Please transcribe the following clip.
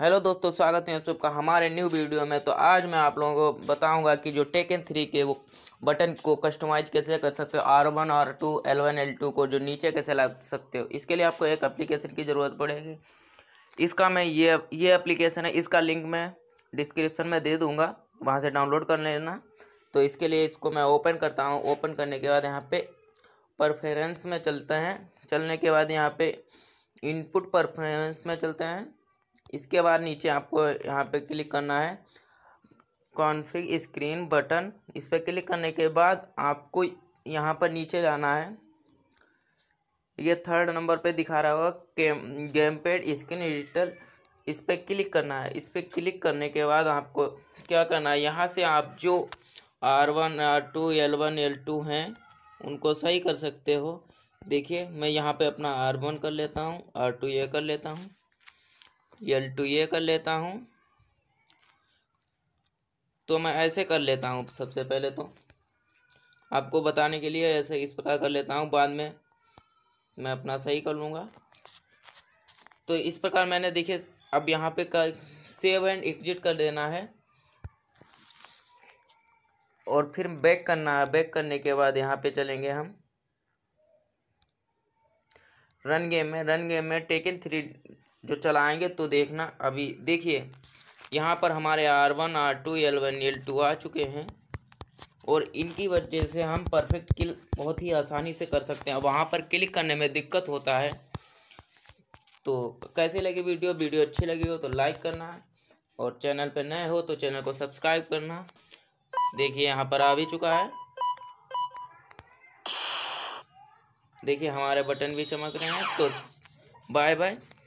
hello दोस्तों स्वागत है आप सबका हमारे न्यू वीडियो में तो आज मैं आप लोगों को बताऊंगा कि जो टेकन थ्री के वो बटन को कस्टमाइज कैसे कर सकते हो R one R two L one L two को जो नीचे कैसे ला सकते हो इसके लिए आपको एक एप्लीकेशन की ज़रूरत पड़ेगी इसका मैं ये ये एप्लीकेशन है इसका लिंक मैं डिस्क्रिप्सन में दे दूँगा वहाँ से डाउनलोड कर लेना तो इसके लिए इसको मैं ओपन करता हूँ ओपन करने के बाद यहाँ पे परफेरेंस में चलते हैं चलने के बाद यहाँ पर इनपुट परफेरेंस में चलते हैं इसके बाद नीचे आपको यहाँ पे क्लिक करना है कॉन्फ़िग स्क्रीन बटन इस पर क्लिक करने के बाद आपको यहाँ पर नीचे जाना है ये थर्ड नंबर पे दिखा रहा होगा गेम पेड स्क्रीन एडिटर इस पर क्लिक करना है इस पर क्लिक करने के बाद आपको क्या करना है यहाँ से आप जो R one R two L one L two हैं उनको सही कर सकते हो देखिए मैं यहाँ पे अपना आर वन कर लेता हूँ आर टू ये कर लेता हूँ एल टू ये कर लेता हूँ तो मैं ऐसे कर लेता हूँ सबसे पहले तो आपको बताने के लिए ऐसे इस प्रकार कर लेता हूँ बाद में मैं अपना सही कर लूँगा तो इस प्रकार मैंने देखिए अब यहाँ पे कर सेव एंड एग्जिट कर देना है और फिर बैक करना है बैक करने के बाद यहाँ पे चलेंगे हम रन गेम में रन गेम में टेकन थ्री जो चलाएंगे तो देखना अभी देखिए यहाँ पर हमारे R one R two L one L two आ चुके हैं और इनकी वजह से हम परफेक्ट किल बहुत ही आसानी से कर सकते हैं वहाँ पर क्लिक करने में दिक्कत होता है तो कैसे लगी वीडियो वीडियो अच्छी लगी हो तो लाइक करना और चैनल पर नए हो तो चैनल को सब्सक्राइब करना देखिए यहाँ पर आ भी चुका है देखिए हमारे बटन भी चमक रहे हैं तो बाय बाय